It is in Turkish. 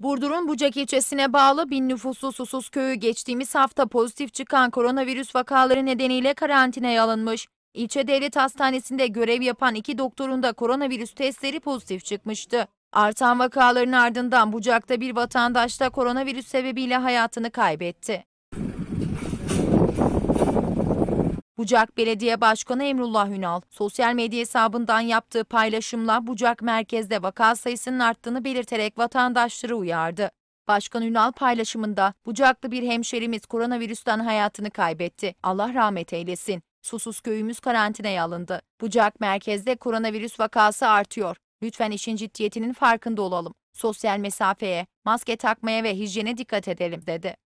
Burdur'un Bucak ilçesine bağlı bin nüfuslu Susuz Köyü geçtiğimiz hafta pozitif çıkan koronavirüs vakaları nedeniyle karantinaya alınmış. İlçe devlet hastanesinde görev yapan iki doktorun da koronavirüs testleri pozitif çıkmıştı. Artan vakaların ardından Bucak'ta bir vatandaş da koronavirüs sebebiyle hayatını kaybetti. Bucak Belediye Başkanı Emrullah Ünal, sosyal medya hesabından yaptığı paylaşımla Bucak merkezde vaka sayısının arttığını belirterek vatandaşları uyardı. Başkan Ünal paylaşımında Bucaklı bir hemşerimiz koronavirüsten hayatını kaybetti. Allah rahmet eylesin. Susuz köyümüz karantinaya alındı. Bucak merkezde koronavirüs vakası artıyor. Lütfen işin ciddiyetinin farkında olalım. Sosyal mesafeye, maske takmaya ve hijyene dikkat edelim dedi.